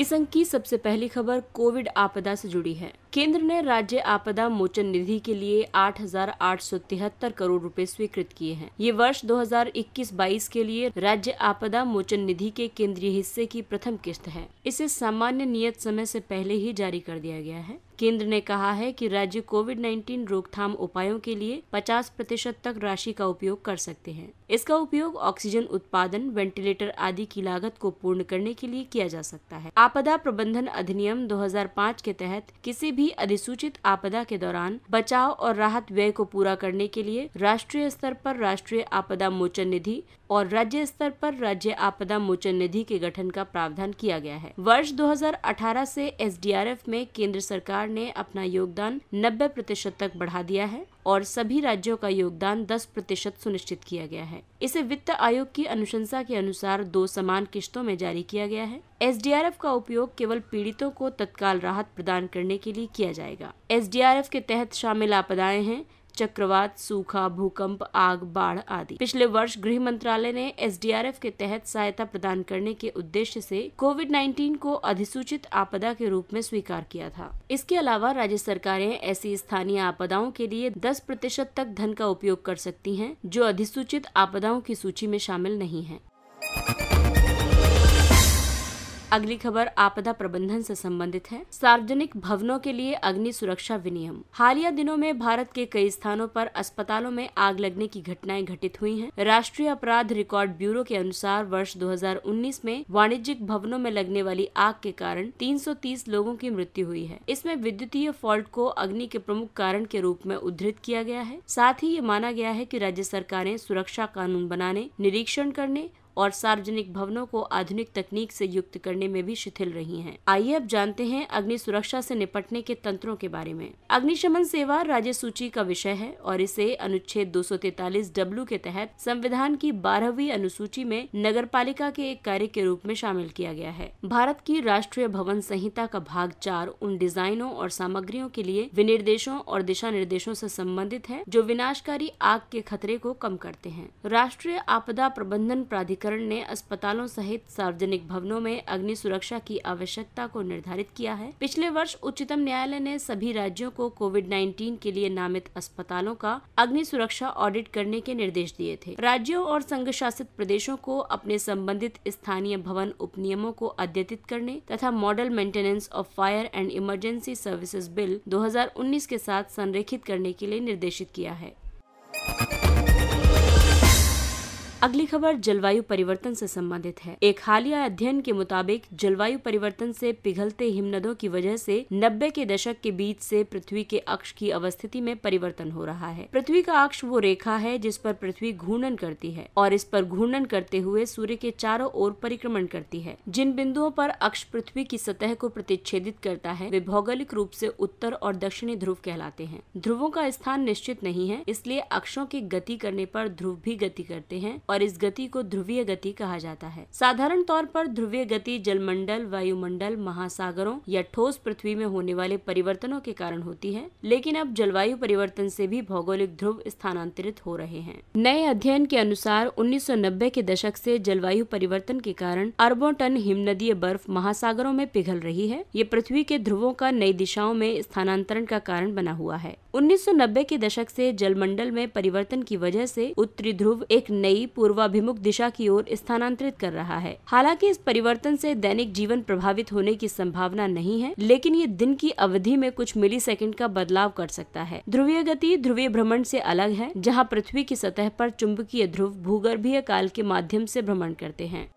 इस अंक की सबसे पहली खबर कोविड आपदा से जुड़ी है केंद्र ने राज्य आपदा मोचन निधि के लिए 8,873 करोड़ रुपए स्वीकृत किए हैं ये वर्ष 2021-22 के लिए राज्य आपदा मोचन निधि के केंद्रीय हिस्से की प्रथम किस्त है इसे सामान्य नियत समय से पहले ही जारी कर दिया गया है केंद्र ने कहा है कि राज्य कोविड 19 रोकथाम उपायों के लिए 50 प्रतिशत तक राशि का उपयोग कर सकते हैं इसका उपयोग ऑक्सीजन उत्पादन वेंटिलेटर आदि की लागत को पूर्ण करने के लिए किया जा सकता है आपदा प्रबंधन अधिनियम 2005 के तहत किसी भी अधिसूचित आपदा के दौरान बचाव और राहत व्यय को पूरा करने के लिए राष्ट्रीय स्तर पर राष्ट्रीय आपदा मोचन निधि और राज्य स्तर पर राज्य आपदा मोचन निधि के गठन का प्रावधान किया गया है वर्ष 2018 से एसडीआरएफ में केंद्र सरकार ने अपना योगदान 90 प्रतिशत तक बढ़ा दिया है और सभी राज्यों का योगदान 10 प्रतिशत सुनिश्चित किया गया है इसे वित्त आयोग की अनुशंसा के अनुसार दो समान किश्तों में जारी किया गया है एस का उपयोग केवल पीड़ितों को तत्काल राहत प्रदान करने के लिए किया जाएगा एस के तहत शामिल आपदाएं हैं चक्रवात सूखा भूकंप आग बाढ़ आदि पिछले वर्ष गृह मंत्रालय ने एस के तहत सहायता प्रदान करने के उद्देश्य से कोविड 19 को अधिसूचित आपदा के रूप में स्वीकार किया था इसके अलावा राज्य सरकारें ऐसी स्थानीय आपदाओं के लिए 10 प्रतिशत तक धन का उपयोग कर सकती हैं जो अधिसूचित आपदाओं की सूची में शामिल नहीं है अगली खबर आपदा प्रबंधन से संबंधित है सार्वजनिक भवनों के लिए अग्नि सुरक्षा विनियम हालिया दिनों में भारत के कई स्थानों पर अस्पतालों में आग लगने की घटनाएं घटित हुई हैं। राष्ट्रीय अपराध रिकॉर्ड ब्यूरो के अनुसार वर्ष 2019 में वाणिज्यिक भवनों में लगने वाली आग के कारण 330 लोगों की मृत्यु हुई है इसमें विद्युतीय फॉल्ट को अग्नि के प्रमुख कारण के रूप में उद्धृत किया गया है साथ ही ये माना गया है की राज्य सरकारें सुरक्षा कानून बनाने निरीक्षण करने और सार्वजनिक भवनों को आधुनिक तकनीक से युक्त करने में भी शिथिल रही हैं। आइए अब जानते हैं अग्नि सुरक्षा से निपटने के तंत्रों के बारे में अग्निशमन सेवा राज्य सूची का विषय है और इसे अनुच्छेद दो डब्ल्यू के तहत संविधान की बारहवीं अनुसूची में नगर के एक कार्य के रूप में शामिल किया गया है भारत की राष्ट्रीय भवन संहिता का भाग चार उन डिजाइनों और सामग्रियों के लिए विनिर्देशों और दिशा निर्देशों से संबंधित है जो विनाशकारी आग के खतरे को कम करते हैं राष्ट्रीय आपदा प्रबंधन प्राधिकरण प्राधिकरण ने अस्पतालों सहित सार्वजनिक भवनों में अग्नि सुरक्षा की आवश्यकता को निर्धारित किया है पिछले वर्ष उच्चतम न्यायालय ने सभी राज्यों को कोविड 19 के लिए नामित अस्पतालों का अग्नि सुरक्षा ऑडिट करने के निर्देश दिए थे राज्यों और संघ शासित प्रदेशों को अपने संबंधित स्थानीय भवन उपनियमों को अद्यतित करने तथा model maintenance of fire and emergency services bill 2019 के साथ संरेखित करने के लिए निर्देशित किया है अगली खबर जलवायु परिवर्तन से संबंधित है एक हालिया अध्ययन के मुताबिक जलवायु परिवर्तन से पिघलते हिमनदों की वजह से 90 के दशक के बीच से पृथ्वी के अक्ष की अवस्थिति में परिवर्तन हो रहा है पृथ्वी का अक्ष वो रेखा है जिस पर पृथ्वी घूर्णन करती है और इस पर घूर्णन करते हुए सूर्य के चारों ओर परिक्रमण करती है जिन बिंदुओं पर अक्ष पृथ्वी की सतह को प्रतिच्छेदित करता है वे भौगोलिक रूप से उत्तर और दक्षिणी ध्रुव कहलाते हैं ध्रुवों का स्थान निश्चित नहीं है इसलिए अक्षों की गति करने पर ध्रुव भी गति करते हैं और इस गति को ध्रुवीय गति कहा जाता है साधारण तौर पर ध्रुवीय गति जलमंडल वायुमंडल महासागरों या ठोस पृथ्वी में होने वाले परिवर्तनों के कारण होती है लेकिन अब जलवायु परिवर्तन से भी भौगोलिक ध्रुव स्थानांतरित हो रहे हैं नए अध्ययन के अनुसार 1990 के दशक से जलवायु परिवर्तन के कारण अरबों टन हिमनदीय बर्फ महासागरों में पिघल रही है ये पृथ्वी के ध्रुवों का नई दिशाओं में स्थानांतरण का कारण बना हुआ है 1990 के दशक से जलमंडल में परिवर्तन की वजह से उत्तरी ध्रुव एक नई पूर्वाभिमुख दिशा की ओर स्थानांतरित कर रहा है हालांकि इस परिवर्तन से दैनिक जीवन प्रभावित होने की संभावना नहीं है लेकिन ये दिन की अवधि में कुछ मिली का बदलाव कर सकता है ध्रुवीय गति ध्रुवीय भ्रमण से अलग है जहाँ पृथ्वी की सतह पर चुंबकीय ध्रुव भूगर्भीय काल के माध्यम से भ्रमण करते हैं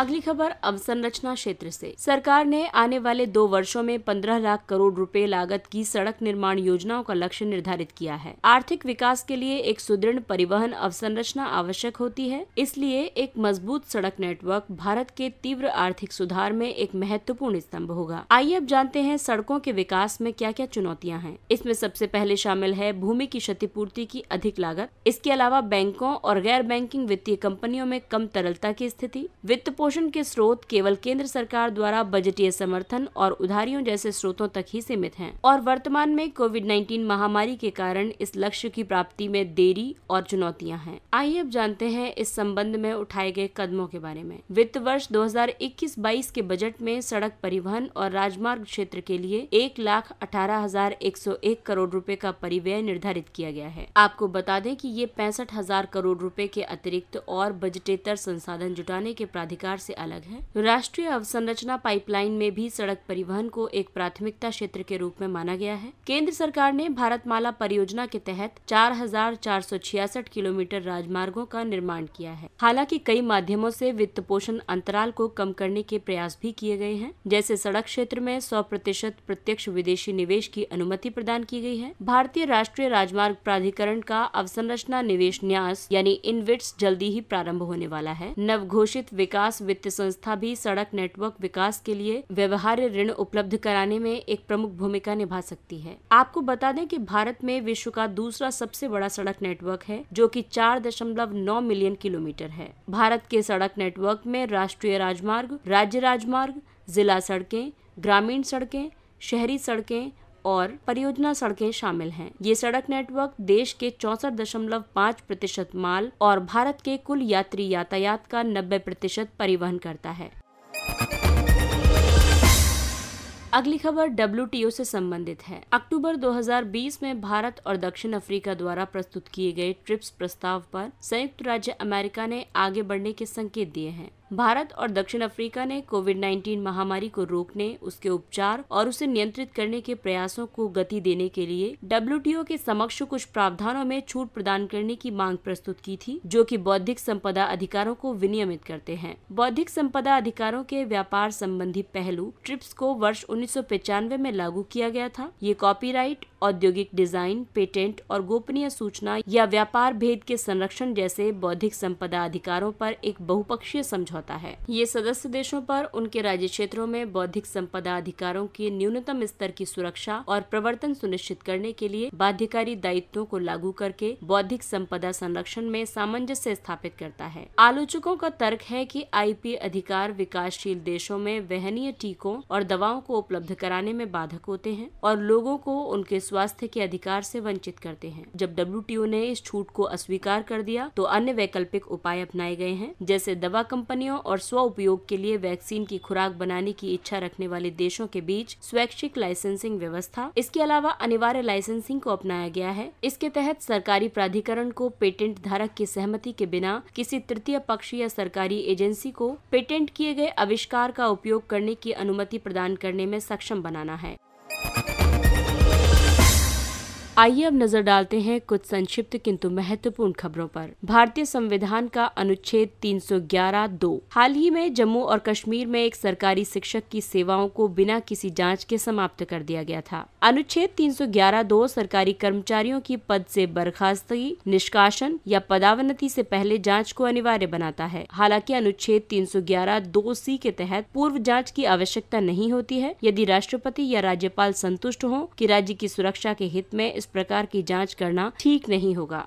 अगली खबर अवसंरचना क्षेत्र से सरकार ने आने वाले दो वर्षों में पंद्रह लाख करोड़ रुपए लागत की सड़क निर्माण योजनाओं का लक्ष्य निर्धारित किया है आर्थिक विकास के लिए एक सुदृढ़ परिवहन अवसंरचना आवश्यक होती है इसलिए एक मजबूत सड़क नेटवर्क भारत के तीव्र आर्थिक सुधार में एक महत्वपूर्ण स्तंभ होगा आइए अब जानते हैं सड़कों के विकास में क्या क्या चुनौतियाँ हैं इसमें सबसे पहले शामिल है भूमि की क्षतिपूर्ति की अधिक लागत इसके अलावा बैंकों और गैर बैंकिंग वित्तीय कंपनियों में कम तरलता की स्थिति वित्त पोषण के स्रोत केवल केंद्र सरकार द्वारा बजटीय समर्थन और उधारियों जैसे स्रोतों तक ही सीमित हैं और वर्तमान में कोविड 19 महामारी के कारण इस लक्ष्य की प्राप्ति में देरी और चुनौतियां हैं आइए अब जानते हैं इस संबंध में उठाए गए कदमों के बारे में वित्त वर्ष 2021-22 के बजट में सड़क परिवहन और राजमार्ग क्षेत्र के लिए एक लाख अठारह हजार एक सौ एक करोड़ रूपए का परिव्यय निर्धारित किया गया है आपको बता दें की ये पैंसठ हजार करोड़ रूपए के अतिरिक्त और बजटेतर संसाधन जुटाने के प्राधिकार सरकार से अलग है राष्ट्रीय अवसंरचना पाइपलाइन में भी सड़क परिवहन को एक प्राथमिकता क्षेत्र के रूप में माना गया है केंद्र सरकार ने भारतमाला परियोजना के तहत चार किलोमीटर राजमार्गों का निर्माण किया है हालांकि कई माध्यमों से वित्त पोषण अंतराल को कम करने के प्रयास भी किए गए हैं जैसे सड़क क्षेत्र में सौ प्रतिशत प्रत्यक्ष विदेशी निवेश की अनुमति प्रदान की गई है भारतीय राष्ट्रीय राजमार्ग प्राधिकरण का अवसंरचना निवेश न्यास यानी इनविट्स जल्दी ही प्रारंभ होने वाला है नवघोषित विकास वित्त संस्था भी सड़क नेटवर्क विकास के लिए व्यवहार्य ऋण उपलब्ध कराने में एक प्रमुख भूमिका निभा सकती है आपको बता दें कि भारत में विश्व का दूसरा सबसे बड़ा सड़क नेटवर्क है जो कि 4.9 मिलियन किलोमीटर है भारत के सड़क नेटवर्क में राष्ट्रीय राजमार्ग राज्य राजमार्ग जिला सड़कें ग्रामीण सड़कें शहरी सड़कें और परियोजना सड़कें शामिल हैं ये सड़क नेटवर्क देश के चौसठ दशमलव पाँच प्रतिशत माल और भारत के कुल यात्री यातायात का नब्बे प्रतिशत परिवहन करता है अगली खबर डब्ल्यू से संबंधित है अक्टूबर 2020 में भारत और दक्षिण अफ्रीका द्वारा प्रस्तुत किए गए ट्रिप्स प्रस्ताव पर संयुक्त राज्य अमेरिका ने आगे बढ़ने के संकेत दिए हैं भारत और दक्षिण अफ्रीका ने कोविड 19 महामारी को रोकने उसके उपचार और उसे नियंत्रित करने के प्रयासों को गति देने के लिए डब्ल्यू के समक्ष कुछ प्रावधानों में छूट प्रदान करने की मांग प्रस्तुत की थी जो कि बौद्धिक संपदा अधिकारों को विनियमित करते हैं बौद्धिक संपदा अधिकारों के व्यापार संबंधी पहलू ट्रिप्स को वर्ष उन्नीस में लागू किया गया था ये कॉपीराइट औद्योगिक डिजाइन पेटेंट और गोपनीय सूचना या व्यापार भेद के संरक्षण जैसे बौद्धिक संपदा अधिकारों पर एक बहुपक्षीय समझौता होता है ये सदस्य देशों पर उनके राज्य क्षेत्रों में बौद्धिक संपदा अधिकारों की न्यूनतम स्तर की सुरक्षा और प्रवर्तन सुनिश्चित करने के लिए बाध्यकारी दायित्वों को लागू करके बौद्धिक संपदा संरक्षण में सामंजस्य स्थापित करता है आलोचकों का तर्क है कि आईपी अधिकार विकासशील देशों में वहनीय टीकों और दवाओं को उपलब्ध कराने में बाधक होते हैं और लोगों को उनके स्वास्थ्य के अधिकार से वंचित करते हैं जब डब्ल्यू ने इस छूट को अस्वीकार कर दिया तो अन्य वैकल्पिक उपाय अपनाए गए हैं जैसे दवा कंपनियों कर्मचारियों और स्व उपयोग के लिए वैक्सीन की खुराक बनाने की इच्छा रखने वाले देशों के बीच स्वैच्छिक लाइसेंसिंग व्यवस्था इसके अलावा अनिवार्य लाइसेंसिंग को अपनाया गया है इसके तहत सरकारी प्राधिकरण को पेटेंट धारक की सहमति के बिना किसी तृतीय पक्ष या सरकारी एजेंसी को पेटेंट किए गए आविष्कार का उपयोग करने की अनुमति प्रदान करने में सक्षम बनाना है आइए अब नजर डालते हैं कुछ संक्षिप्त किंतु महत्वपूर्ण खबरों पर भारतीय संविधान का अनुच्छेद 311 दो हाल ही में जम्मू और कश्मीर में एक सरकारी शिक्षक की सेवाओं को बिना किसी जांच के समाप्त कर दिया गया था अनुच्छेद 311 दो सरकारी कर्मचारियों की पद से बर्खास्तगी निष्कासन या पदावनति से पहले जांच को अनिवार्य बनाता है हालांकि अनुच्छेद 311 दो सी के तहत पूर्व जाँच की आवश्यकता नहीं होती है यदि राष्ट्रपति या राज्यपाल संतुष्ट हो की राज्य की सुरक्षा के हित में इस प्रकार की जांच करना ठीक नहीं होगा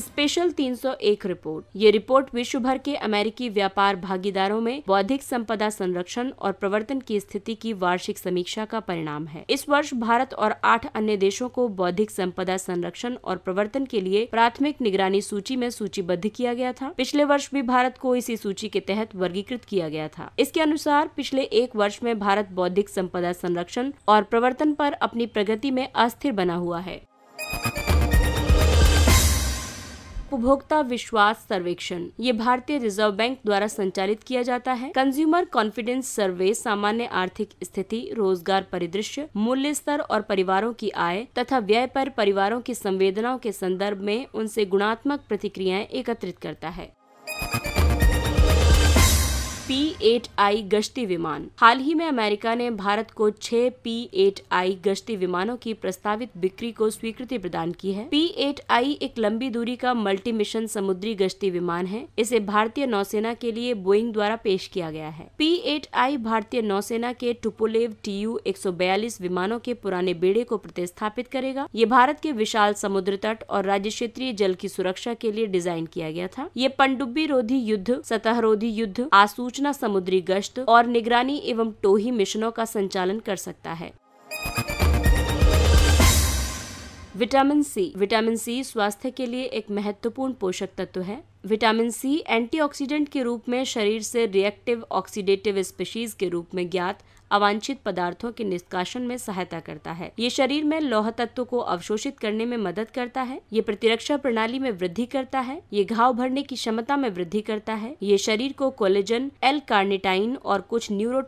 स्पेशल 301 रिपोर्ट ये रिपोर्ट विश्व भर के अमेरिकी व्यापार भागीदारों में बौद्धिक संपदा संरक्षण और प्रवर्तन की स्थिति की वार्षिक समीक्षा का परिणाम है इस वर्ष भारत और आठ अन्य देशों को बौद्धिक संपदा संरक्षण और प्रवर्तन के लिए प्राथमिक निगरानी सूची में सूचीबद्ध किया गया था पिछले वर्ष भी भारत को इसी सूची के तहत वर्गीकृत किया गया था इसके अनुसार पिछले एक वर्ष में भारत बौद्धिक संपदा संरक्षण और प्रवर्तन पर अपनी प्रगति में अस्थिर बना हुआ है उपभोक्ता विश्वास सर्वेक्षण ये भारतीय रिजर्व बैंक द्वारा संचालित किया जाता है कंज्यूमर कॉन्फिडेंस सर्वे सामान्य आर्थिक स्थिति रोजगार परिदृश्य मूल्य स्तर और परिवारों की आय तथा व्यय पर परिवारों की संवेदनाओं के संदर्भ में उनसे गुणात्मक प्रतिक्रियाएं एकत्रित करता है पी एट आई गश्ती विमान हाल ही में अमेरिका ने भारत को छह पी एट आई गश्ती विमानों की प्रस्तावित बिक्री को स्वीकृति प्रदान की है पी एट आई एक लंबी दूरी का मल्टी मिशन समुद्री गश्ती विमान है इसे भारतीय नौसेना के लिए बोइंग द्वारा पेश किया गया है पी एट आई भारतीय नौसेना के टुपोलेव टी यू एक सौ बयालीस विमानों के पुराने बेड़े को प्रतिस्थापित करेगा ये भारत के विशाल समुद्र तट और राज्य क्षेत्रीय जल की सुरक्षा के लिए डिजाइन किया गया था ये पनडुब्बी रोधी युद्ध सतह रोधी युद्ध आसूच सूचना समुद्री गश्त और निगरानी एवं टोही मिशनों का संचालन कर सकता है विटामिन सी विटामिन सी स्वास्थ्य के लिए एक महत्वपूर्ण पोषक तत्व है विटामिन सी एंटीऑक्सीडेंट के रूप में शरीर से रिएक्टिव ऑक्सीडेटिव स्पीशीज के रूप में ज्ञात अवांछित पदार्थों के निष्कासन में सहायता करता है ये शरीर में लौह तत्व को अवशोषित करने में मदद करता है ये प्रतिरक्षा प्रणाली में वृद्धि करता है ये घाव भरने की क्षमता में वृद्धि करता है ये शरीर को कोलेजन एल कार्निटाइन और कुछ न्यूरो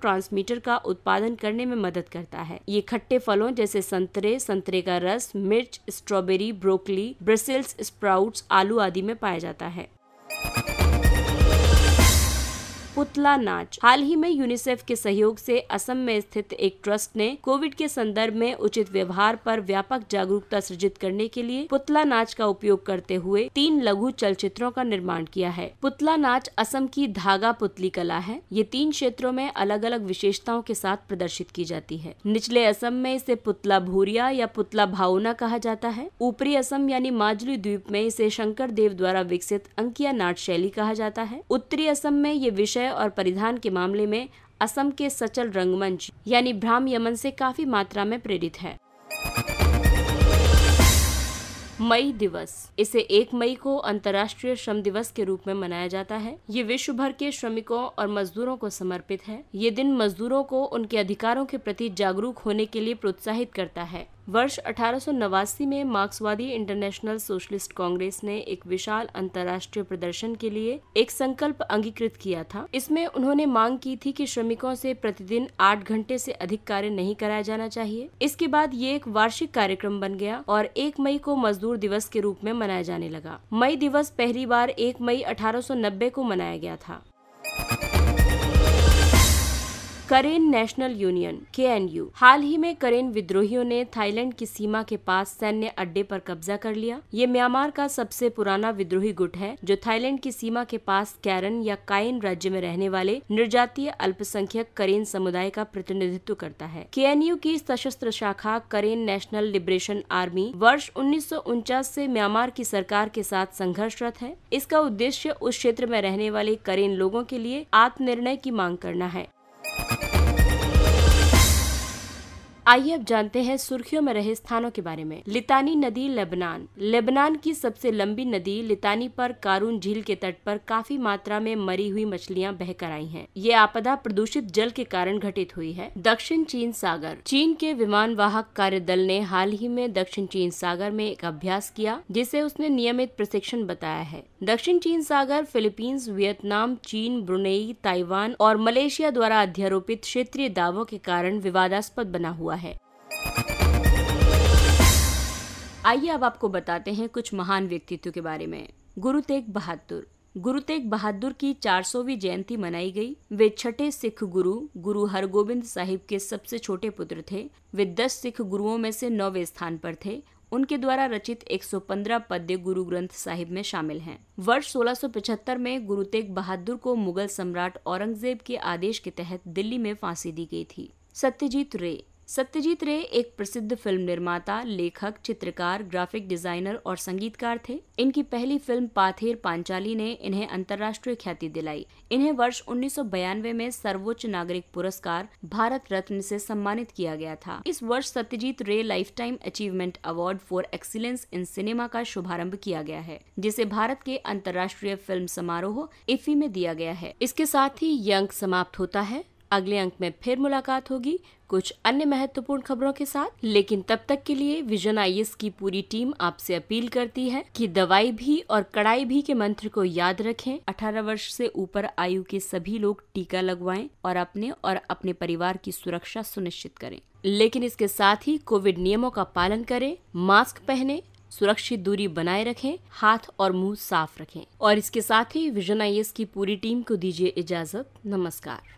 का उत्पादन करने में मदद करता है ये खट्टे फलों जैसे संतरे संतरे का रस मिर्च स्ट्रॉबेरी ब्रोकली ब्रसेल्स स्प्राउट्स आलू आदि में पाया जाता है पुतला नाच हाल ही में यूनिसेफ के सहयोग से असम में स्थित एक ट्रस्ट ने कोविड के संदर्भ में उचित व्यवहार पर व्यापक जागरूकता सृजित करने के लिए पुतला नाच का उपयोग करते हुए तीन लघु चलचित्रों का निर्माण किया है पुतला नाच असम की धागा पुतली कला है ये तीन क्षेत्रों में अलग अलग विशेषताओं के साथ प्रदर्शित की जाती है निचले असम में इसे पुतला भूरिया या पुतला भावना कहा जाता है ऊपरी असम यानी माजली द्वीप में इसे शंकर देव द्वारा विकसित अंकिया नाट शैली कहा जाता है उत्तरी असम में ये विषय विषय और परिधान के मामले में असम के सचल रंगमंच यानी भ्राम यमन से काफी मात्रा में प्रेरित है मई दिवस इसे एक मई को अंतर्राष्ट्रीय श्रम दिवस के रूप में मनाया जाता है ये विश्व भर के श्रमिकों और मजदूरों को समर्पित है ये दिन मजदूरों को उनके अधिकारों के प्रति जागरूक होने के लिए प्रोत्साहित करता है वर्ष अठारह में मार्क्सवादी इंटरनेशनल सोशलिस्ट कांग्रेस ने एक विशाल अंतर्राष्ट्रीय प्रदर्शन के लिए एक संकल्प अंगीकृत किया था इसमें उन्होंने मांग की थी कि श्रमिकों से प्रतिदिन आठ घंटे से अधिक कार्य नहीं कराया जाना चाहिए इसके बाद ये एक वार्षिक कार्यक्रम बन गया और एक मई को मजदूर दिवस के रूप में मनाया जाने लगा मई दिवस पहली बार एक मई अठारह को मनाया गया था करेन नेशनल यूनियन के हाल ही में करेन विद्रोहियों ने थाईलैंड की सीमा के पास सैन्य अड्डे पर कब्जा कर लिया ये म्यांमार का सबसे पुराना विद्रोही गुट है जो थाईलैंड की सीमा के पास कैरन या कायन राज्य में रहने वाले निर्जातीय अल्पसंख्यक करेन समुदाय का प्रतिनिधित्व करता है के की सशस्त्र शाखा करेन नेशनल लिबरेशन आर्मी वर्ष उन्नीस से म्यांमार की सरकार के साथ संघर्षरत है इसका उद्देश्य उस क्षेत्र में रहने वाले करेन लोगों के लिए आत्मनिर्णय की मांग करना है आइए अब जानते हैं सुर्खियों में रहे स्थानों के बारे में लितानी नदी लेबनान लेबनान की सबसे लंबी नदी लितानी पर कारून झील के तट पर काफी मात्रा में मरी हुई मछलियां बहकर आई हैं। ये आपदा प्रदूषित जल के कारण घटित हुई है दक्षिण चीन सागर चीन के विमान वाहक कार्य दल ने हाल ही में दक्षिण चीन सागर में एक अभ्यास किया जिसे उसने नियमित प्रशिक्षण बताया है दक्षिण चीन सागर फिलीपींस वियतनाम चीन ब्रुनेई ताइवान और मलेशिया द्वारा अध्यारोपित क्षेत्रीय दावों के कारण विवादास्पद बना हुआ है आइए अब आपको बताते हैं कुछ महान व्यक्तित्व के बारे में गुरु तेग बहादुर गुरु तेग बहादुर की 400वीं जयंती मनाई गई वे छठे सिख गुरु गुरु हरगोबिंद साहिब के सबसे छोटे पुत्र थे वे दस सिख गुरुओं में से नौवे स्थान पर थे उनके द्वारा रचित 115 पद्य गुरु ग्रंथ साहिब में शामिल हैं। वर्ष 1675 में गुरु तेग बहादुर को मुगल सम्राट औरंगजेब के आदेश के तहत दिल्ली में फांसी दी गई थी सत्यजीत रे सत्यजीत रे एक प्रसिद्ध फिल्म निर्माता लेखक चित्रकार ग्राफिक डिजाइनर और संगीतकार थे इनकी पहली फिल्म पाथेर पांचाली ने इन्हें अंतर्राष्ट्रीय ख्याति दिलाई इन्हें वर्ष उन्नीस में सर्वोच्च नागरिक पुरस्कार भारत रत्न से सम्मानित किया गया था इस वर्ष Satyajit Ray lifetime achievement award for excellence in cinema का शुभारम्भ किया गया है जिसे भारत के अंतर्राष्ट्रीय फिल्म समारोह इफी में दिया गया है इसके साथ ही यंग समाप्त होता है अगले अंक में फिर मुलाकात होगी कुछ अन्य महत्वपूर्ण खबरों के साथ लेकिन तब तक के लिए विजन आई की पूरी टीम आपसे अपील करती है कि दवाई भी और कड़ाई भी के मंत्र को याद रखें 18 वर्ष से ऊपर आयु के सभी लोग टीका लगवाएं और अपने और अपने परिवार की सुरक्षा सुनिश्चित करें लेकिन इसके साथ ही कोविड नियमों का पालन करें मास्क पहने सुरक्षित दूरी बनाए रखें हाथ और मुंह साफ रखें और इसके साथ ही विजन आई की पूरी टीम को दीजिए इजाजत नमस्कार